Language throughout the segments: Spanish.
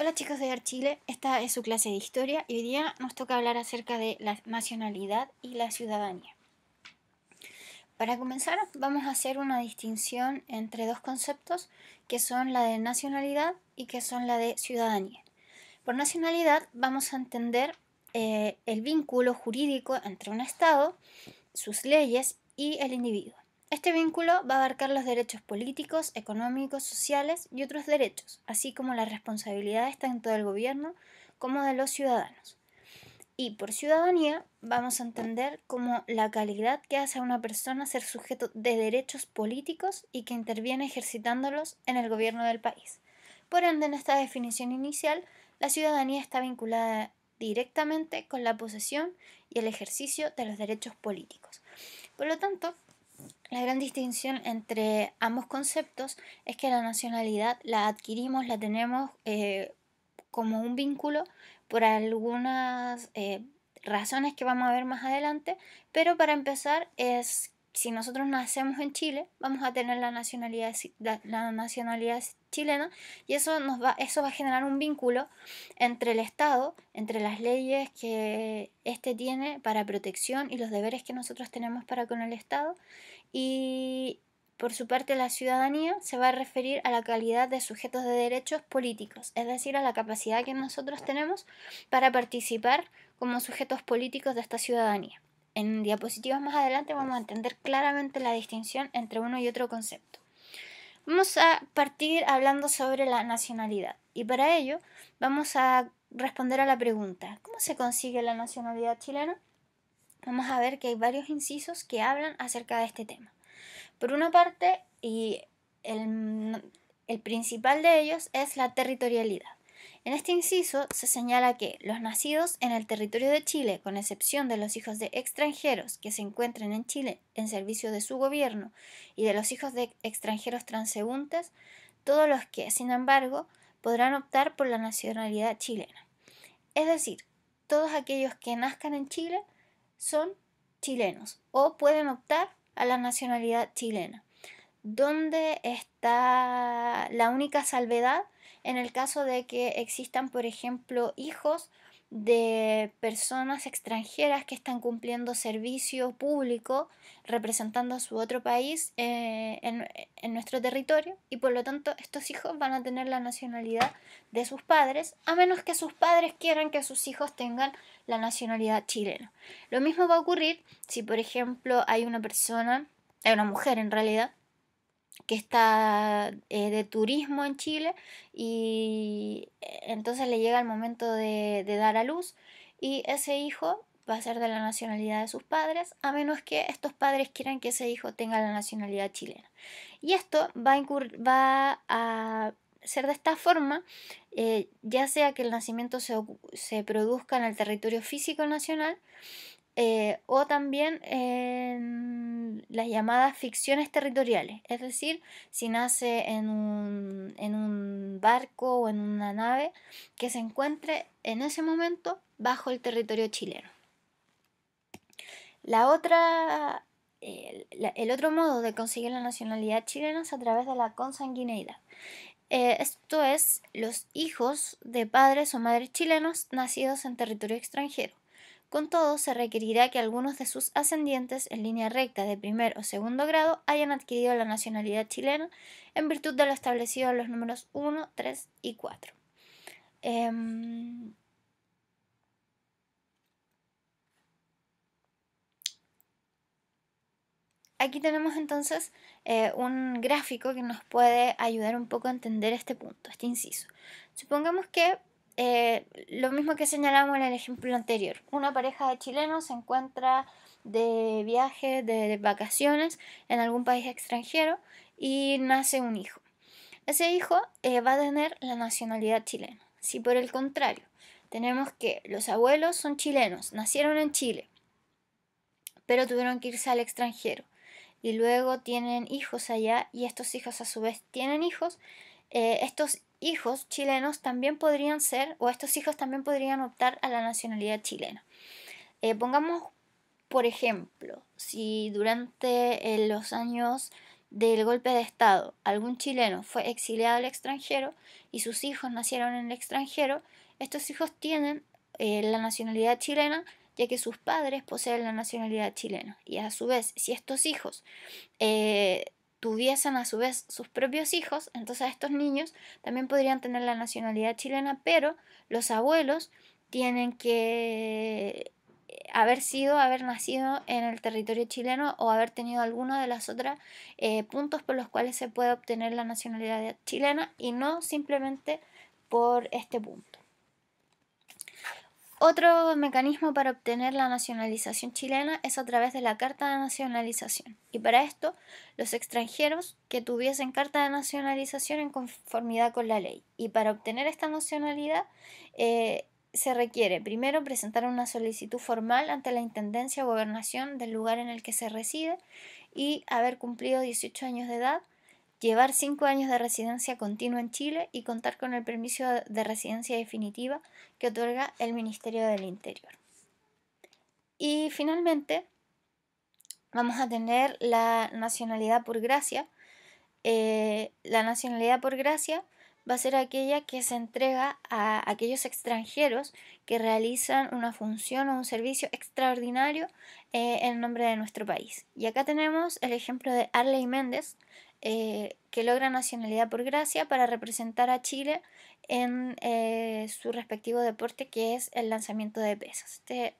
Hola chicos de Archile, esta es su clase de historia y hoy día nos toca hablar acerca de la nacionalidad y la ciudadanía. Para comenzar vamos a hacer una distinción entre dos conceptos que son la de nacionalidad y que son la de ciudadanía. Por nacionalidad vamos a entender eh, el vínculo jurídico entre un Estado, sus leyes y el individuo. Este vínculo va a abarcar los derechos políticos, económicos, sociales y otros derechos, así como las responsabilidades tanto del gobierno como de los ciudadanos. Y por ciudadanía vamos a entender como la calidad que hace a una persona ser sujeto de derechos políticos y que interviene ejercitándolos en el gobierno del país. Por ende, en esta definición inicial, la ciudadanía está vinculada directamente con la posesión y el ejercicio de los derechos políticos. Por lo tanto, la gran distinción entre ambos conceptos es que la nacionalidad la adquirimos, la tenemos eh, como un vínculo por algunas eh, razones que vamos a ver más adelante, pero para empezar es si nosotros nacemos en Chile, vamos a tener la nacionalidad, la, nacionalidad chilena y eso, nos va, eso va a generar un vínculo entre el Estado, entre las leyes que éste tiene para protección y los deberes que nosotros tenemos para con el Estado y por su parte la ciudadanía se va a referir a la calidad de sujetos de derechos políticos, es decir, a la capacidad que nosotros tenemos para participar como sujetos políticos de esta ciudadanía. En diapositivas más adelante vamos a entender claramente la distinción entre uno y otro concepto. Vamos a partir hablando sobre la nacionalidad y para ello vamos a responder a la pregunta, ¿cómo se consigue la nacionalidad chilena? vamos a ver que hay varios incisos que hablan acerca de este tema. Por una parte, y el, el principal de ellos es la territorialidad. En este inciso se señala que los nacidos en el territorio de Chile, con excepción de los hijos de extranjeros que se encuentren en Chile en servicio de su gobierno y de los hijos de extranjeros transeúntes, todos los que, sin embargo, podrán optar por la nacionalidad chilena. Es decir, todos aquellos que nazcan en Chile son chilenos o pueden optar a la nacionalidad chilena. ¿Dónde está la única salvedad en el caso de que existan, por ejemplo, hijos de personas extranjeras que están cumpliendo servicio público representando a su otro país eh, en, en, nuestro territorio y por lo tanto estos hijos van a tener la nacionalidad de sus padres a menos que sus padres quieran que sus hijos tengan la nacionalidad chilena. Lo mismo va a ocurrir si por ejemplo hay una persona, hay una mujer en realidad, que está eh, de turismo en Chile y eh, entonces le llega el momento de, dar a luz y ese hijo va a ser de la nacionalidad de sus padres, a menos que estos padres quieran que ese hijo tenga la nacionalidad chilena. Y esto va a, ser de esta forma, eh, ya sea que el nacimiento se, produzca en el territorio físico nacional, eh, o también en las llamadas ficciones territoriales, es decir, si nace en un, barco o en una nave que se encuentre en ese momento bajo el territorio chileno. La otra, eh, el, otro modo de conseguir la nacionalidad chilena es a través de la consanguineidad. Eh, esto es los hijos de padres o madres chilenos nacidos en territorio extranjero. Con todo, se requerirá que algunos de sus ascendientes en línea recta de primer o segundo grado hayan adquirido la nacionalidad chilena en virtud de lo establecido en los números 1, 3 y 4. Em, aquí tenemos entonces eh, un gráfico que nos puede ayudar un poco a entender este punto, este inciso. Supongamos que eh, lo mismo que señalamos en el ejemplo anterior. Una pareja de chilenos se encuentra de viaje, de vacaciones en algún país extranjero y nace un hijo. Ese hijo eh, va a tener la nacionalidad chilena. Si por el contrario tenemos que los abuelos son chilenos, nacieron en Chile, pero tuvieron que irse al extranjero y luego tienen hijos allá y estos hijos a su vez tienen hijos, eh, estos hijos chilenos también podrían ser, o estos hijos también podrían optar a la nacionalidad chilena. Eh, pongamos, por ejemplo, si durante eh, los años del golpe de Estado algún chileno fue exiliado al extranjero y sus hijos nacieron en el extranjero, estos hijos tienen eh, la nacionalidad chilena ya que sus padres poseen la nacionalidad chilena. Y a su vez, si estos hijos tuviesen a su vez sus propios hijos, entonces estos niños también podrían tener la nacionalidad chilena, pero los abuelos tienen que eh, haber sido, haber nacido en el territorio chileno o haber tenido alguno de las otras eh, puntos por los cuales se puede obtener la nacionalidad chilena y no simplemente por este punto. Otro mecanismo para obtener la nacionalización chilena es a través de la Carta de Nacionalización. Y para esto, los extranjeros que tuviesen Carta de Nacionalización en conformidad con la ley. Y para obtener esta nacionalidad eh, se requiere primero presentar una solicitud formal ante la Intendencia o Gobernación del lugar en el que se reside y haber cumplido 18 años de edad llevar cinco años de residencia continua en Chile y contar con el permiso de residencia definitiva que otorga el Ministerio del Interior. Y finalmente, vamos a tener la nacionalidad por gracia. Eh, la nacionalidad por gracia va a ser aquella que se entrega a aquellos extranjeros que realizan una función o un servicio extraordinario eh, en nombre de nuestro país. Y acá tenemos el ejemplo de Arley Méndez, eh, que logra nacionalidad por gracia para representar a Chile en eh, su respectivo deporte que es el lanzamiento de pesas. Este,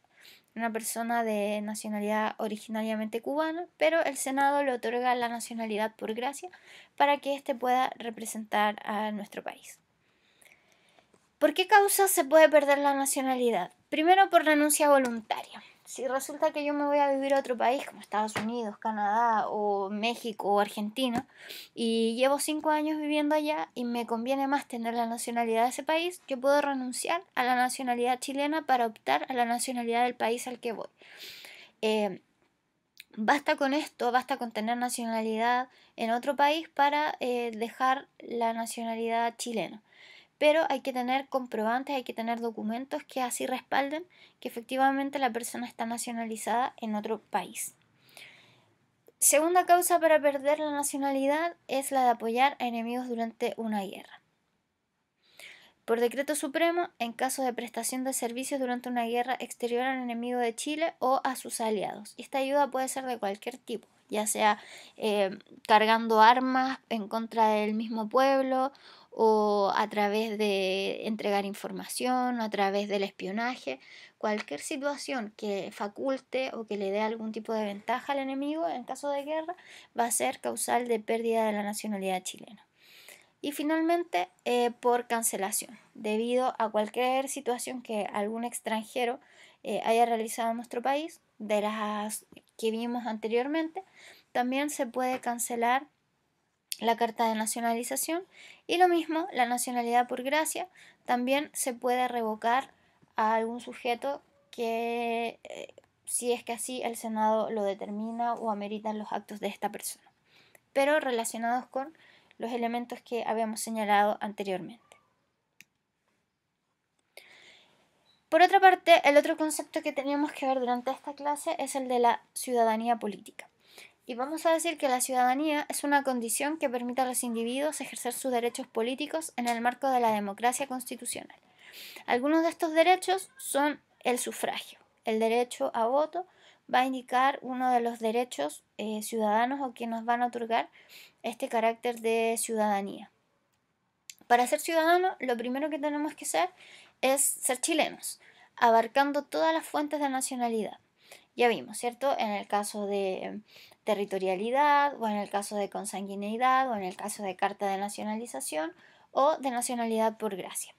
una persona de nacionalidad originariamente cubana, pero el Senado le otorga la nacionalidad por gracia para que éste pueda representar a nuestro país. ¿Por qué causa se puede perder la nacionalidad? Primero por renuncia voluntaria si resulta que yo me voy a vivir a otro país como Estados Unidos, Canadá o México o Argentina y llevo cinco años viviendo allá y me conviene más tener la nacionalidad de ese país, yo puedo renunciar a la nacionalidad chilena para optar a la nacionalidad del país al que voy. Eh, basta con esto, basta con tener nacionalidad en otro país para eh, dejar la nacionalidad chilena pero hay que tener comprobantes, hay que tener documentos que así respalden que efectivamente la persona está nacionalizada en otro país. Segunda causa para perder la nacionalidad es la de apoyar a enemigos durante una guerra. Por decreto supremo, en caso de prestación de servicios durante una guerra exterior al enemigo de Chile o a sus aliados. Esta ayuda puede ser de cualquier tipo, ya sea eh, cargando armas en contra del mismo pueblo o a través de entregar información, a través del espionaje, cualquier situación que faculte o que le dé algún tipo de ventaja al enemigo en caso de guerra va a ser causal de pérdida de la nacionalidad chilena. Y finalmente, eh, por cancelación, debido a cualquier situación que algún extranjero eh, haya realizado en nuestro país, de las que vimos anteriormente, también se puede cancelar la carta de nacionalización y lo mismo la nacionalidad por gracia también se puede revocar a algún sujeto que eh, si es que así el Senado lo determina o ameritan los actos de esta persona, pero relacionados con los elementos que habíamos señalado anteriormente. Por otra parte, el otro concepto que teníamos que ver durante esta clase es el de la ciudadanía política. Y vamos a decir que la ciudadanía es una condición que permite a los individuos ejercer sus derechos políticos en el marco de la democracia constitucional. Algunos de estos derechos son el sufragio, el derecho a voto, va a indicar uno de los derechos eh, ciudadanos o que nos van a otorgar este carácter de ciudadanía. Para ser ciudadano, lo primero que tenemos que ser es ser chilenos, abarcando todas las fuentes de nacionalidad ya vimos, ¿cierto? En el caso de territorialidad o en el caso de consanguineidad o en el caso de carta de nacionalización o de nacionalidad por gracia.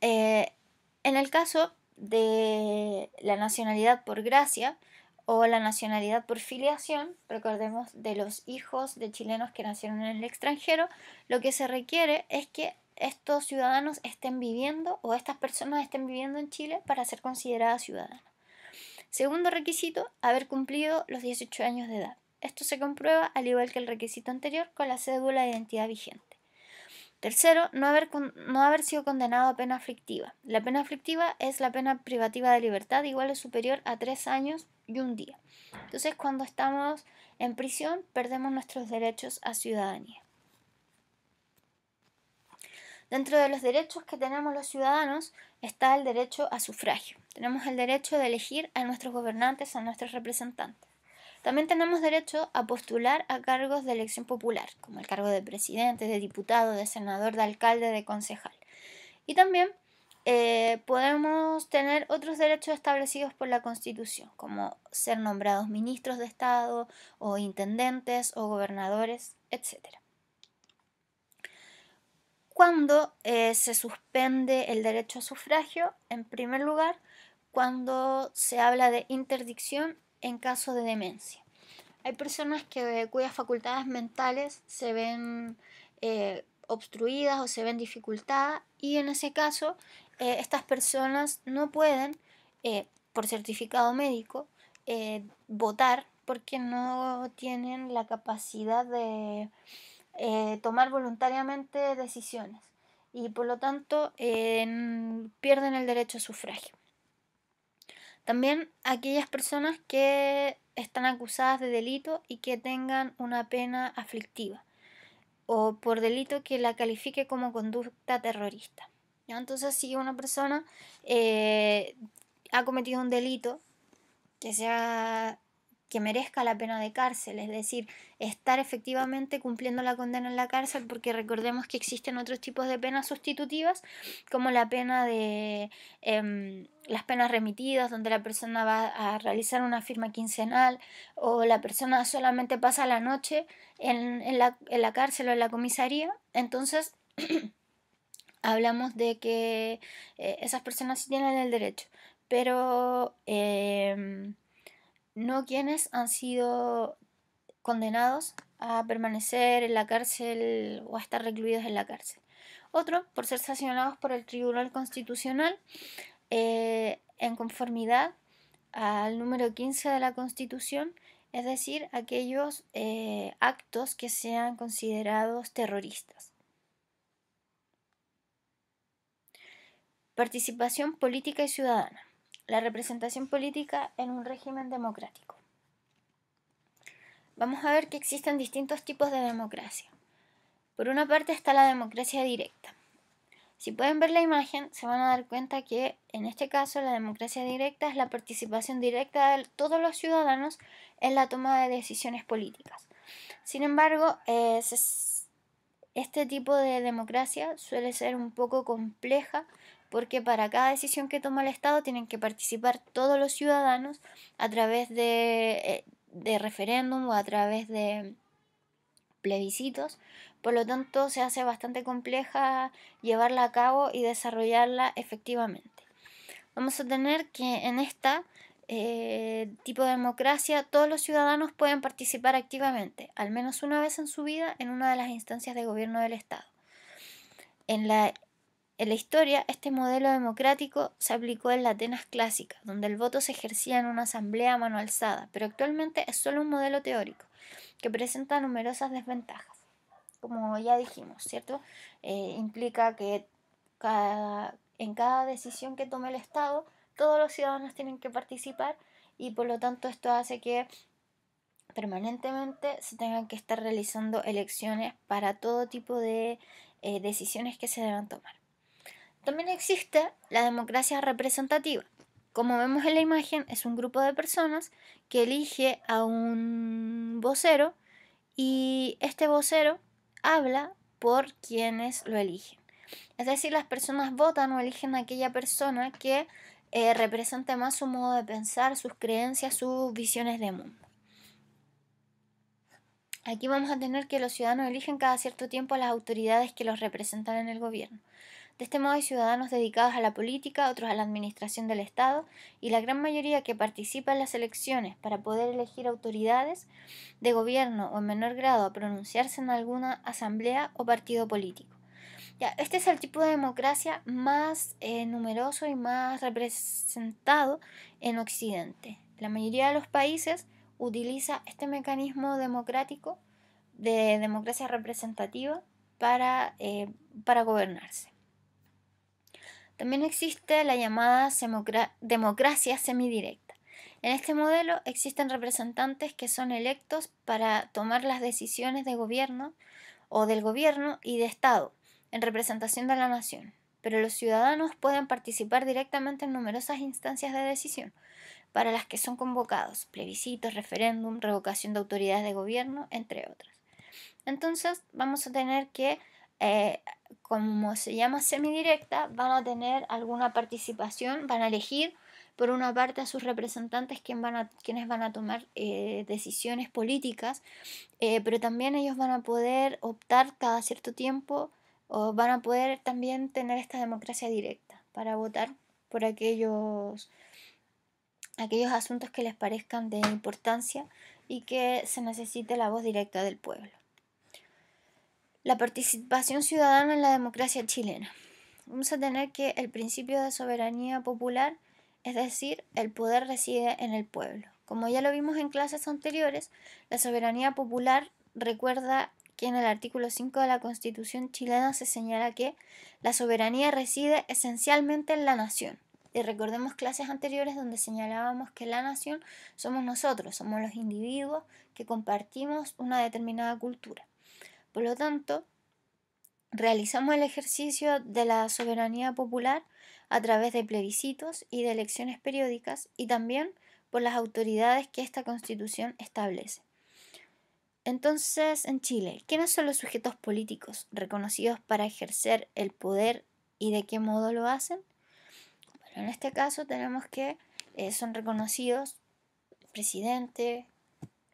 Eh, en el caso de la nacionalidad por gracia o la nacionalidad por filiación, recordemos de los hijos de chilenos que nacieron en el extranjero, lo que se requiere es que estos ciudadanos estén viviendo o estas personas estén viviendo en Chile para ser consideradas ciudadanas. Segundo requisito, haber cumplido los 18 años de edad. Esto se comprueba al igual que el requisito anterior con la cédula de identidad vigente. Tercero, no haber, no haber sido condenado a pena aflictiva. La pena aflictiva es la pena privativa de libertad igual o superior a tres años y un día. Entonces, cuando estamos en prisión, perdemos nuestros derechos a ciudadanía. Dentro de los derechos que tenemos los ciudadanos está el derecho a sufragio. Tenemos el derecho de elegir a nuestros gobernantes, a nuestros representantes. También tenemos derecho a postular a cargos de elección popular, como el cargo de presidente, de diputado, de senador, de alcalde, de concejal. Y también eh, podemos tener otros derechos establecidos por la Constitución, como ser nombrados ministros de Estado o intendentes o gobernadores, etcétera cuando eh, se suspende el derecho a sufragio, en primer lugar, cuando se habla de interdicción en caso de demencia. Hay personas que, cuyas facultades mentales se ven eh, obstruidas o se ven dificultadas y en ese caso eh, estas personas no pueden, por certificado médico, votar porque no tienen la capacidad de eh, tomar voluntariamente decisiones y por lo tanto pierden el derecho a sufragio. También aquellas personas que están acusadas de delito y que tengan una pena aflictiva o por delito que la califique como conducta terrorista. Entonces, si una persona eh, ha cometido un delito que sea que merezca la pena de cárcel, es decir, estar efectivamente cumpliendo la condena en la cárcel, porque recordemos que existen otros tipos de penas sustitutivas, como la pena de em, las penas remitidas, donde la persona va a realizar una firma quincenal o la persona solamente pasa la noche en, la, cárcel o en la comisaría. Entonces, hablamos de que eh, esas personas sí tienen el derecho, pero... Eh, no quienes han sido condenados a permanecer en la cárcel o a estar recluidos en la cárcel. Otro, por ser sancionados por el Tribunal Constitucional eh, en conformidad al número 15 de la Constitución, es decir, aquellos eh, actos que sean considerados terroristas. Participación política y ciudadana la representación política en un régimen democrático. Vamos a ver que existen distintos tipos de democracia. Por una parte está la democracia directa. Si pueden ver la imagen, se van a dar cuenta que en este caso la democracia directa es la participación directa de todos los ciudadanos en la toma de decisiones políticas. Sin embargo, este tipo de democracia suele ser un poco compleja porque para cada decisión que toma el Estado tienen que participar todos los ciudadanos a través eh, de, referéndum o a través de plebiscitos. Por lo tanto, se hace bastante compleja llevarla a cabo y desarrollarla efectivamente. Vamos a tener que en esta eh, tipo de democracia, todos los ciudadanos pueden participar activamente, al menos una vez en su vida, en una de las instancias de gobierno del Estado. En la en la historia, este modelo democrático se aplicó en la Atenas clásica, donde el voto se ejercía en una asamblea a mano alzada, pero actualmente es solo un modelo teórico, que presenta numerosas desventajas. Como ya dijimos, ¿cierto? Eh, implica que en cada decisión que tome el Estado, todos los ciudadanos tienen que participar y por lo tanto esto hace que permanentemente se tengan que estar realizando elecciones para todo tipo de eh, decisiones que se deban tomar. También existe la democracia representativa. Como vemos en la imagen, es un grupo de personas que elige a un vocero y este vocero habla por quienes lo eligen. Es decir, las personas votan o eligen a aquella persona que eh, represente más su modo de pensar, sus creencias, sus visiones de mundo. Aquí vamos a tener que los ciudadanos eligen cada cierto tiempo a las autoridades que los representan en el gobierno. De este modo hay ciudadanos dedicados a la política, otros a la administración del Estado y la gran mayoría que participa en las elecciones para poder elegir autoridades de gobierno o en menor grado a pronunciarse en alguna asamblea o partido político. Ya, este es el tipo de democracia más eh, numeroso y más representado en Occidente. La mayoría de los países utiliza este mecanismo democrático de democracia representativa para, eh, para gobernarse. También existe la llamada democracia semidirecta. En este modelo existen representantes que son electos para tomar las decisiones de gobierno o del gobierno y de Estado en representación de la nación, pero los ciudadanos pueden participar directamente en numerosas instancias de decisión para las que son convocados, plebiscitos, referéndum, revocación de autoridades de gobierno, entre otras. Entonces vamos a tener que eh, como se llama semidirecta, van a tener alguna participación, van a elegir por una parte a sus representantes van a, quienes van a tomar eh, decisiones políticas, eh, pero también ellos van a poder optar cada cierto tiempo o van a poder también tener esta democracia directa para votar por aquellos, aquellos asuntos que les parezcan de importancia y que se necesite la voz directa del pueblo la participación ciudadana en la democracia chilena. Vamos a tener que el principio de soberanía popular, es decir, el poder reside en el pueblo. Como ya lo vimos en clases anteriores, la soberanía popular recuerda que en el artículo 5 de la Constitución chilena se señala que la soberanía reside esencialmente en la nación. Y recordemos clases anteriores donde señalábamos que la nación somos nosotros, somos los individuos que compartimos una determinada cultura. Por lo tanto, realizamos el ejercicio de la soberanía popular a través de plebiscitos y de elecciones periódicas y también por las autoridades que esta constitución establece. Entonces, en Chile, ¿quiénes son los sujetos políticos reconocidos para ejercer el poder y de qué modo lo hacen? Bueno, en este caso tenemos que eh, son reconocidos el presidente,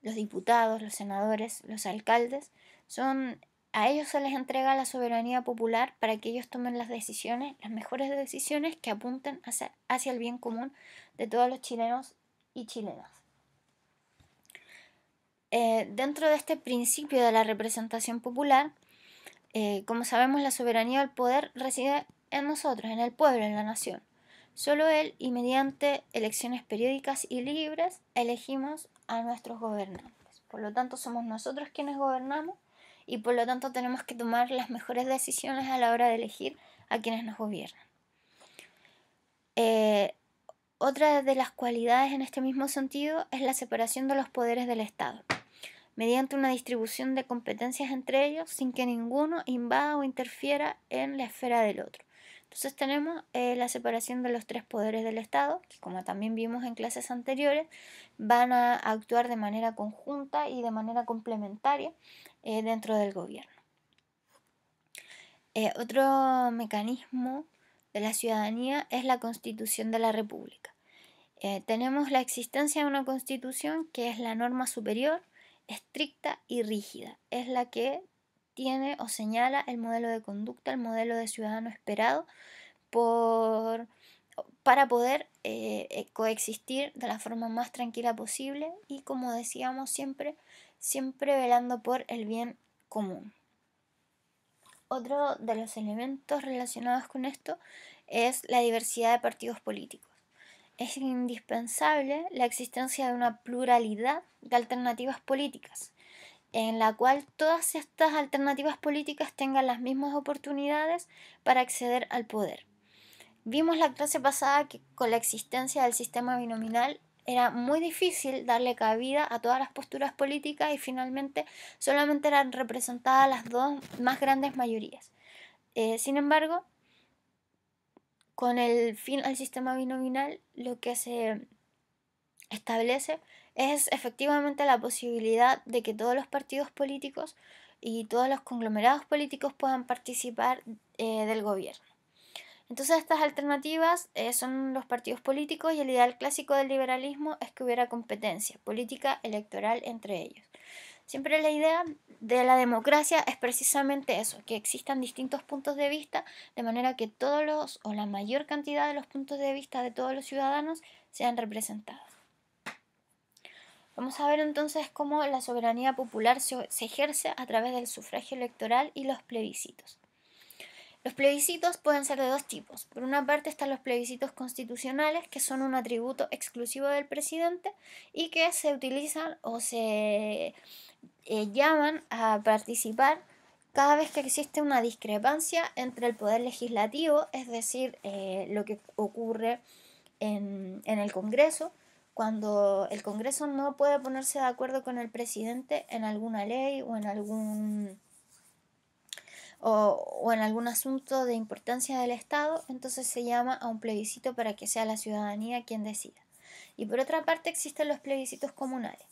los diputados, los senadores, los alcaldes son, a ellos se les entrega la soberanía popular para que ellos tomen las decisiones, las mejores decisiones que apunten hacia, el bien común de todos los chilenos y chilenas. Eh, dentro de este principio de la representación popular, eh, como sabemos, la soberanía del poder reside en nosotros, en el pueblo, en la nación. Solo él y mediante elecciones periódicas y libres elegimos a nuestros gobernantes. Por lo tanto, somos nosotros quienes gobernamos y por lo tanto tenemos que tomar las mejores decisiones a la hora de elegir a quienes nos gobiernan. Eh, otra de las cualidades en este mismo sentido es la separación de los poderes del Estado, mediante una distribución de competencias entre ellos sin que ninguno invada o interfiera en la esfera del otro. Entonces tenemos eh, la separación de los tres poderes del Estado, que como también vimos en clases anteriores, van a actuar de manera conjunta y de manera complementaria eh, dentro del gobierno. Eh, otro mecanismo de la ciudadanía es la constitución de la República. Eh, tenemos la existencia de una constitución que es la norma superior, estricta y rígida. Es la que tiene o señala el modelo de conducta, el modelo de ciudadano esperado por, para poder coexistir de la forma más tranquila posible y, como decíamos siempre, siempre velando por el bien común. Otro de los elementos relacionados con esto es la diversidad de partidos políticos. Es indispensable la existencia de una pluralidad de alternativas políticas, en la cual todas estas alternativas políticas tengan las mismas oportunidades para acceder al poder. Vimos la clase pasada que con la existencia del sistema binominal era muy difícil darle cabida a todas las posturas políticas y finalmente solamente eran representadas las dos más grandes mayorías. Eh, sin embargo, con el fin al sistema binominal, lo que se establece es efectivamente la posibilidad de que todos los partidos políticos y todos los conglomerados políticos puedan participar eh, del gobierno. Entonces estas alternativas eh, son los partidos políticos y el ideal clásico del liberalismo es que hubiera competencia política electoral entre ellos. Siempre la idea de la democracia es precisamente eso, que existan distintos puntos de vista, de manera que todos los o la mayor cantidad de los puntos de vista de todos los ciudadanos sean representados. Vamos a ver entonces cómo la soberanía popular se ejerce a través del sufragio electoral y los plebiscitos. Los plebiscitos pueden ser de dos tipos. Por una parte están los plebiscitos constitucionales, que son un atributo exclusivo del presidente y que se utilizan o se eh, llaman a participar cada vez que existe una discrepancia entre el poder legislativo, es decir, eh, lo que ocurre en el Congreso, cuando el Congreso no puede ponerse de acuerdo con el presidente en alguna ley o en algún o, en algún asunto de importancia del Estado, entonces se llama a un plebiscito para que sea la ciudadanía quien decida. Y por otra parte existen los plebiscitos comunales.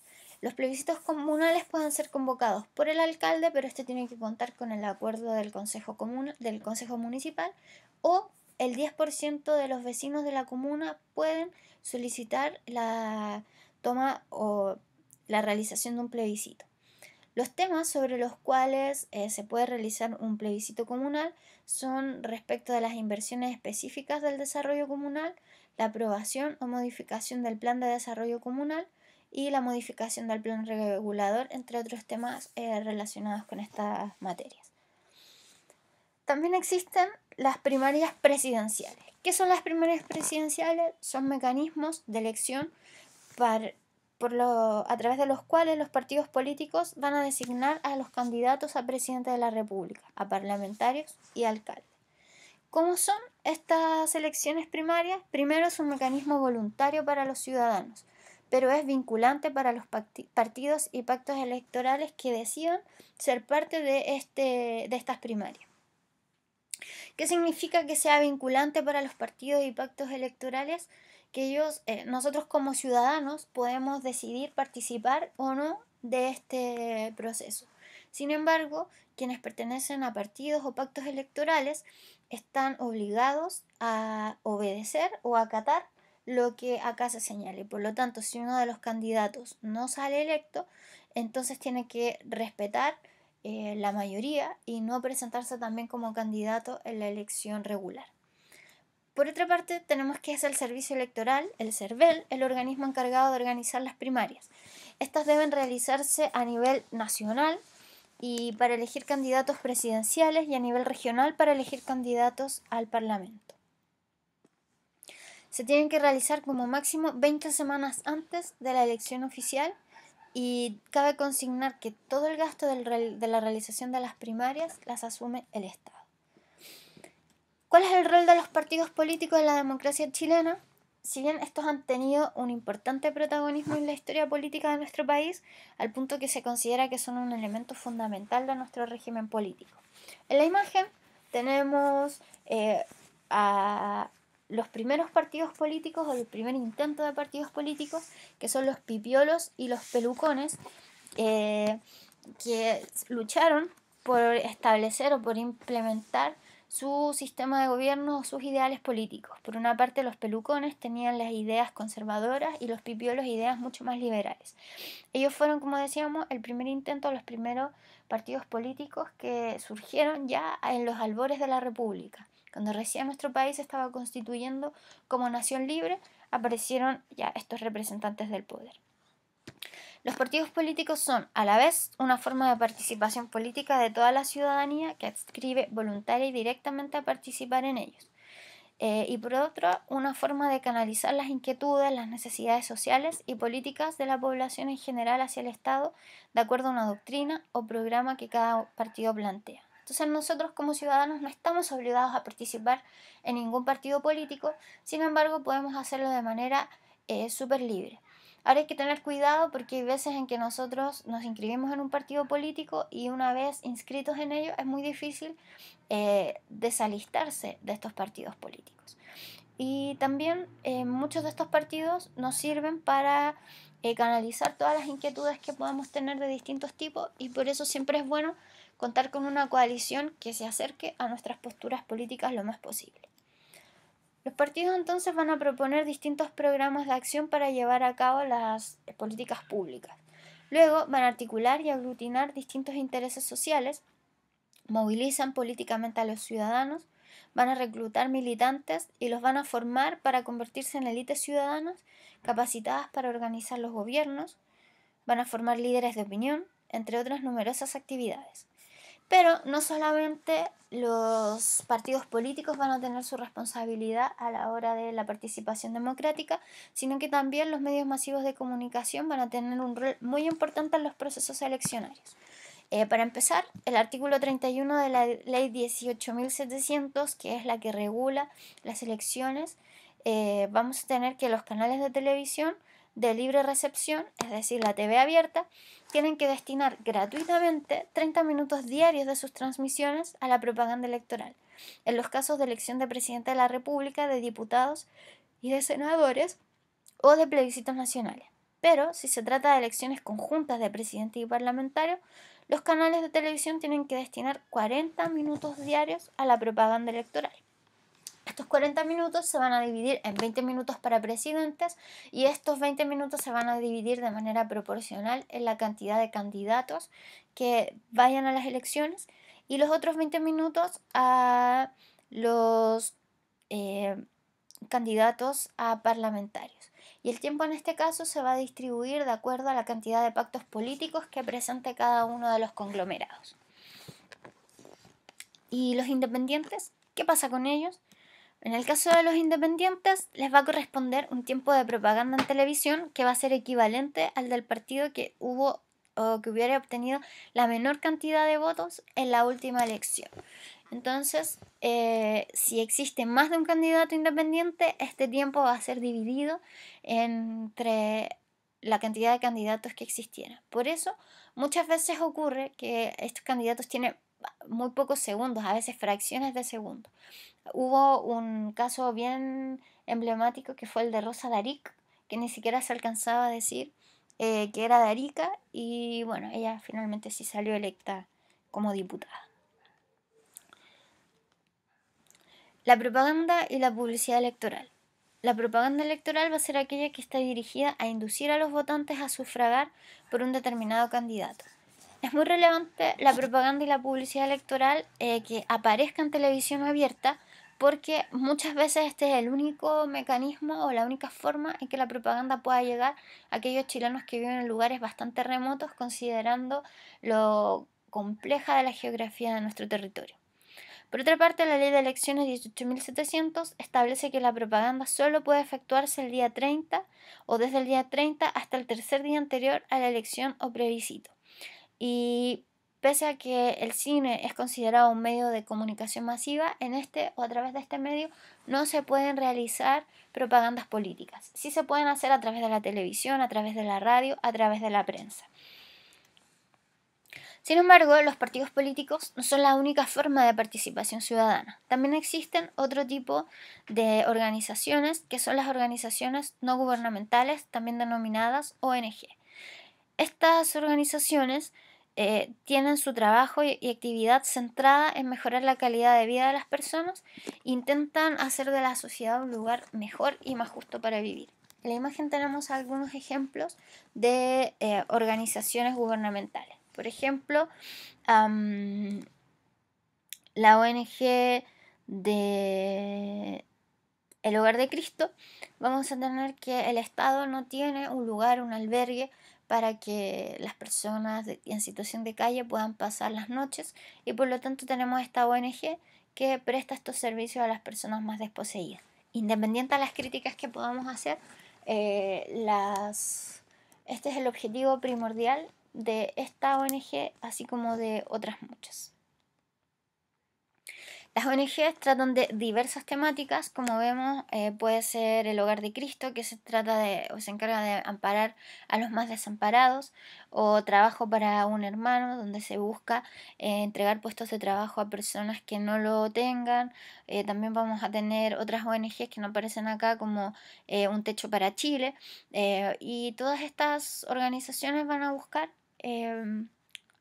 Los plebiscitos comunales pueden ser convocados por el alcalde, pero este tiene que contar con el acuerdo del Consejo, común, del consejo Municipal o el 10% de los vecinos de la comuna pueden solicitar la toma o la realización de un plebiscito. Los temas sobre los cuales eh, se puede realizar un plebiscito comunal son respecto de las inversiones específicas del desarrollo comunal, la aprobación o modificación del plan de desarrollo comunal y la modificación del plan regulador, entre otros temas eh, relacionados con estas materias. También existen las primarias presidenciales. ¿Qué son las primarias presidenciales? Son mecanismos de elección para, a través de los cuales los partidos políticos van a designar a los candidatos a presidente de la República, a parlamentarios y alcaldes. ¿Cómo son estas elecciones primarias? Primero es un mecanismo voluntario para los ciudadanos, pero es vinculante para los partidos y pactos electorales que decidan ser parte este, de estas primarias. ¿Qué significa que sea vinculante para los partidos y pactos electorales? que ellos, eh, nosotros como ciudadanos podemos decidir participar o no de este proceso. Sin embargo, quienes pertenecen a partidos o pactos electorales están obligados a obedecer o acatar lo que acá se señale. Por lo tanto, si uno de los candidatos no sale electo, entonces tiene que respetar eh, la mayoría y no presentarse también como candidato en la elección regular. Por otra parte, tenemos que es el Servicio Electoral, el CERVEL, el organismo encargado de organizar las primarias. Estas deben realizarse a nivel nacional y para elegir candidatos presidenciales y a nivel regional para elegir candidatos al Parlamento. Se tienen que realizar como máximo 20 semanas antes de la elección oficial y cabe consignar que todo el gasto de la realización de las primarias las asume el Estado. ¿Cuál es el rol de los partidos políticos en la democracia chilena? Si bien estos han tenido un importante protagonismo en la historia política de nuestro país, al punto que se considera que son un elemento fundamental de nuestro régimen político. En la imagen tenemos eh, a los primeros partidos políticos o el primer intento de partidos políticos, que son los pipiolos y los pelucones, eh, que lucharon por establecer o por implementar su sistema de gobierno o sus ideales políticos. Por una parte, los pelucones tenían las ideas conservadoras y los pipiolos ideas mucho más liberales. Ellos fueron, como decíamos, el primer intento, los primeros partidos políticos que surgieron ya en los albores de la República. Cuando recién nuestro país estaba constituyendo como nación libre, aparecieron ya estos representantes del poder. Los partidos políticos son, a la vez, una forma de participación política de toda la ciudadanía que adscribe voluntaria y directamente a participar en ellos. Eh, y por otro, una forma de canalizar las inquietudes, las necesidades sociales y políticas de la población en general hacia el Estado, de acuerdo a una doctrina o programa que cada partido plantea. Entonces nosotros como ciudadanos no estamos obligados a participar en ningún partido político, sin embargo podemos hacerlo de manera eh, súper libre. Ahora hay que tener cuidado porque hay veces en que nosotros nos inscribimos en un partido político y una vez inscritos en ello es muy difícil eh, desalistarse de estos partidos políticos. Y también eh, muchos de estos partidos nos sirven para eh, canalizar todas las inquietudes que podamos tener de distintos tipos y por eso siempre es bueno contar con una coalición que se acerque a nuestras posturas políticas lo más posible. Los partidos entonces van a proponer distintos programas de acción para llevar a cabo las eh, políticas públicas. Luego van a articular y aglutinar distintos intereses sociales, movilizan políticamente a los ciudadanos, van a reclutar militantes y los van a formar para convertirse en élites ciudadanas capacitadas para organizar los gobiernos, van a formar líderes de opinión, entre otras numerosas actividades. Pero no solamente los partidos políticos van a tener su responsabilidad a la hora de la participación democrática, sino que también los medios masivos de comunicación van a tener un rol muy importante en los procesos eleccionarios. Eh, para empezar, el artículo 31 de la ley 18.700, que es la que regula las elecciones, eh, vamos a tener que los canales de televisión de libre recepción, es decir, la TV abierta, tienen que destinar gratuitamente 30 minutos diarios de sus transmisiones a la propaganda electoral. En los casos de elección de presidente de la República, de diputados y de senadores o de plebiscitos nacionales. Pero si se trata de elecciones conjuntas de presidente y parlamentario, los canales de televisión tienen que destinar 40 minutos diarios a la propaganda electoral. Estos 40 minutos se van a dividir en 20 minutos para presidentes y estos 20 minutos se van a dividir de manera proporcional en la cantidad de candidatos que vayan a las elecciones y los otros 20 minutos a los eh, candidatos a parlamentarios. Y el tiempo en este caso se va a distribuir de acuerdo a la cantidad de pactos políticos que presente cada uno de los conglomerados. ¿Y los independientes? ¿Qué pasa con ellos? En el caso de los independientes, les va a corresponder un tiempo de propaganda en televisión que va a ser equivalente al del partido que hubo o que hubiera obtenido la menor cantidad de votos en la última elección. Entonces, eh, si existe más de un candidato independiente, este tiempo va a ser dividido entre la cantidad de candidatos que existiera. Por eso, muchas veces ocurre que estos candidatos tienen muy pocos segundos, a veces fracciones de segundo. Hubo un caso bien emblemático que fue el de Rosa Daric, que ni siquiera se alcanzaba a decir eh, que era de y bueno, ella finalmente sí salió electa como diputada. La propaganda y la publicidad electoral. La propaganda electoral va a ser aquella que está dirigida a inducir a los votantes a sufragar por un determinado candidato. Es muy relevante la propaganda y la publicidad electoral eh, que aparezca en televisión abierta porque muchas veces este es el único mecanismo o la única forma en que la propaganda pueda llegar a aquellos chilenos que viven en lugares bastante remotos considerando lo compleja de la geografía de nuestro territorio. Por otra parte, la ley de elecciones 18.700 establece que la propaganda solo puede efectuarse el día 30 o desde el día 30 hasta el tercer día anterior a la elección o previsito. Y pese a que el cine es considerado un medio de comunicación masiva, en este o a través de este medio no se pueden realizar propagandas políticas. Sí se pueden hacer a través de la televisión, a través de la radio, a través de la prensa. Sin embargo, los partidos políticos no son la única forma de participación ciudadana. También existen otro tipo de organizaciones, que son las organizaciones no gubernamentales, también denominadas ONG. Estas organizaciones eh, tienen su trabajo y, actividad centrada en mejorar la calidad de vida de las personas, intentan hacer de la sociedad un lugar mejor y más justo para vivir. En la imagen tenemos algunos ejemplos de eh, organizaciones gubernamentales. Por ejemplo, la ONG de El Hogar de Cristo, vamos a tener que el Estado no tiene un lugar, un albergue para que las personas en situación de calle puedan pasar las noches y por lo tanto tenemos esta ONG que presta estos servicios a las personas más desposeídas. Independiente de las críticas que podamos hacer, eh, este es el objetivo primordial de esta ONG, así como de otras muchas. Las ONGs tratan de diversas temáticas, como vemos, eh, puede ser el hogar de Cristo, que se trata de, o se encarga de amparar a los más desamparados, o trabajo para un hermano, donde se busca eh, entregar puestos de trabajo a personas que no lo tengan. Eh, también vamos a tener otras ONGs que no aparecen acá, como Un Techo para Chile. y todas estas organizaciones van a buscar em,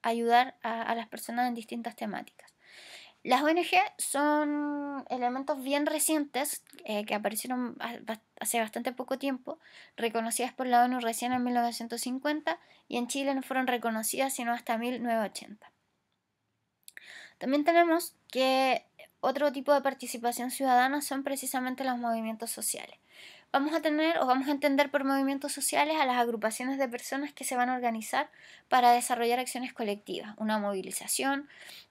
ayudar a las personas en distintas temáticas. Las ONG son elementos bien recientes eh, que aparecieron hace bastante poco tiempo, reconocidas por la ONU recién en 1950 y en Chile no fueron reconocidas sino hasta 1980. También tenemos que otro tipo de participación ciudadana son precisamente los movimientos sociales vamos a tener o vamos a entender por movimientos sociales a las agrupaciones de personas que se van a organizar para desarrollar acciones colectivas, una movilización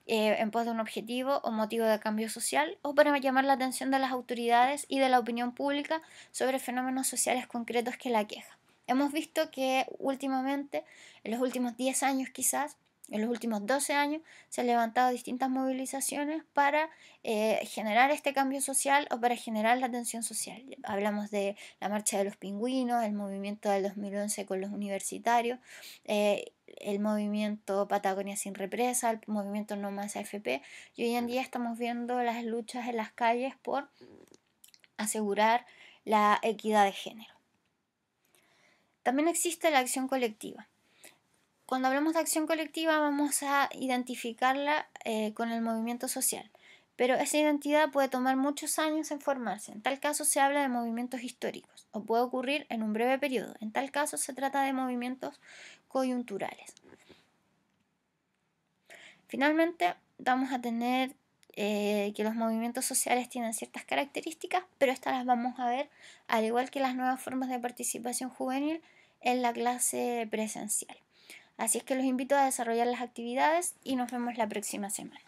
eh, en pos de un objetivo o motivo de cambio social o para llamar la atención de las autoridades y de la opinión pública sobre fenómenos sociales concretos que la quejan. Hemos visto que últimamente, en los últimos 10 años quizás, en los últimos 12 años se han levantado distintas movilizaciones para eh, generar este cambio social o para generar la atención social. Hablamos de la marcha de los pingüinos, el movimiento del 2011 con los universitarios, eh, el movimiento Patagonia sin represa, el movimiento No más AFP y hoy en día estamos viendo las luchas en las calles por asegurar la equidad de género. También existe la acción colectiva cuando hablamos de acción colectiva vamos a identificarla eh, con el movimiento social, pero esa identidad puede tomar muchos años en formarse. En tal caso se habla de movimientos históricos o puede ocurrir en un breve periodo. En tal caso se trata de movimientos coyunturales. Finalmente vamos a tener eh, que los movimientos sociales tienen ciertas características, pero estas las vamos a ver al igual que las nuevas formas de participación juvenil en la clase presencial. Así es que los invito a desarrollar las actividades y nos vemos la próxima semana.